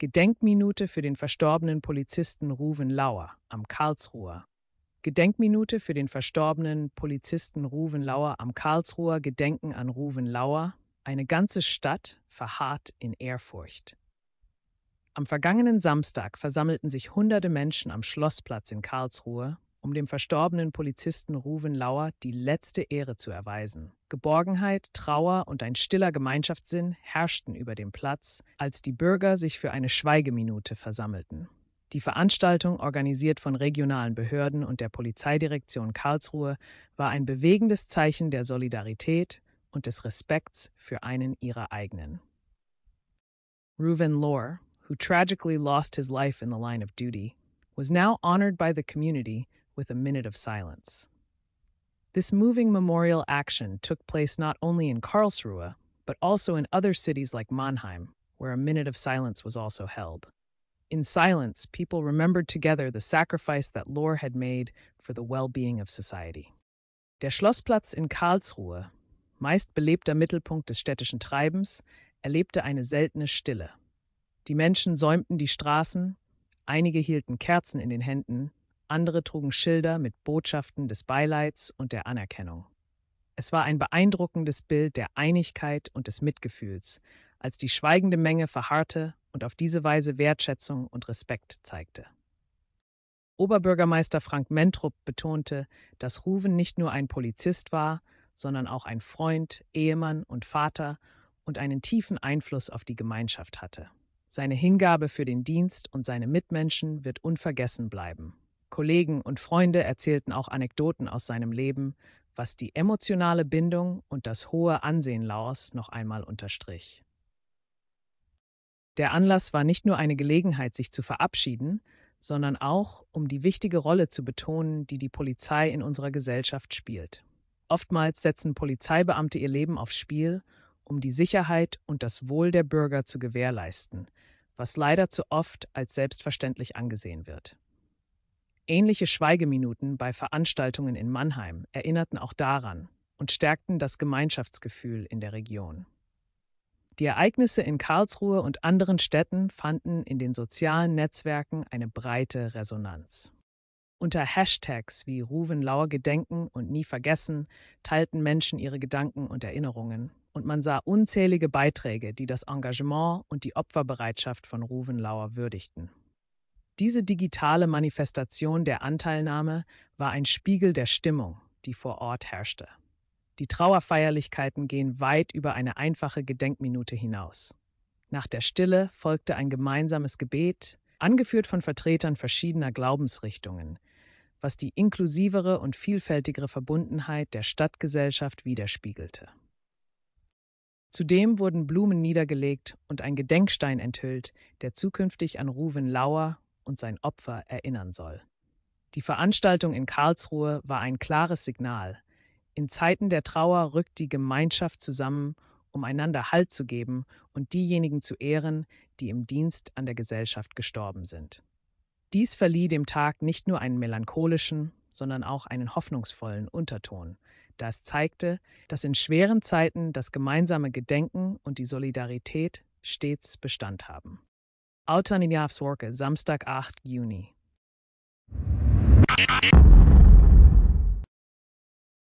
Gedenkminute für den verstorbenen Polizisten Ruven Lauer am Karlsruher. Gedenkminute für den verstorbenen Polizisten Ruven Lauer am Karlsruher Gedenken an Ruven Lauer. Eine ganze Stadt verharrt in Ehrfurcht. Am vergangenen Samstag versammelten sich hunderte Menschen am Schlossplatz in Karlsruhe, um dem verstorbenen Polizisten Ruven Lauer die letzte Ehre zu erweisen. Geborgenheit, Trauer und ein stiller Gemeinschaftssinn herrschten über dem Platz, als die Bürger sich für eine Schweigeminute versammelten. Die Veranstaltung, organisiert von regionalen Behörden und der Polizeidirektion Karlsruhe, war ein bewegendes Zeichen der Solidarität und des Respekts für einen ihrer eigenen. Reuven Lohr, who tragically lost his life in the line of duty, was now honored by the community with a minute of silence. This moving memorial action took place not only in Karlsruhe, but also in other cities like Mannheim, where a minute of silence was also held. In silence, people remembered together the sacrifice that Lore had made for the well-being of society. Der Schlossplatz in Karlsruhe, meist belebter Mittelpunkt des städtischen Treibens, erlebte eine seltene Stille. Die Menschen säumten die Straßen, einige hielten Kerzen in den Händen, andere trugen Schilder mit Botschaften des Beileids und der Anerkennung. Es war ein beeindruckendes Bild der Einigkeit und des Mitgefühls, als die schweigende Menge verharrte und auf diese Weise Wertschätzung und Respekt zeigte. Oberbürgermeister Frank Mentrup betonte, dass Ruven nicht nur ein Polizist war, sondern auch ein Freund, Ehemann und Vater und einen tiefen Einfluss auf die Gemeinschaft hatte. Seine Hingabe für den Dienst und seine Mitmenschen wird unvergessen bleiben. Kollegen und Freunde erzählten auch Anekdoten aus seinem Leben, was die emotionale Bindung und das hohe Ansehen Laos noch einmal unterstrich. Der Anlass war nicht nur eine Gelegenheit, sich zu verabschieden, sondern auch, um die wichtige Rolle zu betonen, die die Polizei in unserer Gesellschaft spielt. Oftmals setzen Polizeibeamte ihr Leben aufs Spiel, um die Sicherheit und das Wohl der Bürger zu gewährleisten, was leider zu oft als selbstverständlich angesehen wird. Ähnliche Schweigeminuten bei Veranstaltungen in Mannheim erinnerten auch daran und stärkten das Gemeinschaftsgefühl in der Region. Die Ereignisse in Karlsruhe und anderen Städten fanden in den sozialen Netzwerken eine breite Resonanz. Unter Hashtags wie Ruven Lauer Gedenken und Nie vergessen teilten Menschen ihre Gedanken und Erinnerungen und man sah unzählige Beiträge, die das Engagement und die Opferbereitschaft von Ruven Lauer würdigten. Diese digitale Manifestation der Anteilnahme war ein Spiegel der Stimmung, die vor Ort herrschte. Die Trauerfeierlichkeiten gehen weit über eine einfache Gedenkminute hinaus. Nach der Stille folgte ein gemeinsames Gebet, angeführt von Vertretern verschiedener Glaubensrichtungen, was die inklusivere und vielfältigere Verbundenheit der Stadtgesellschaft widerspiegelte. Zudem wurden Blumen niedergelegt und ein Gedenkstein enthüllt, der zukünftig an Ruven Lauer und sein Opfer erinnern soll. Die Veranstaltung in Karlsruhe war ein klares Signal. In Zeiten der Trauer rückt die Gemeinschaft zusammen, um einander Halt zu geben und diejenigen zu ehren, die im Dienst an der Gesellschaft gestorben sind. Dies verlieh dem Tag nicht nur einen melancholischen, sondern auch einen hoffnungsvollen Unterton, da es zeigte, dass in schweren Zeiten das gemeinsame Gedenken und die Solidarität stets Bestand haben. Auton in die Afsworke, Samstag, 8. Juni.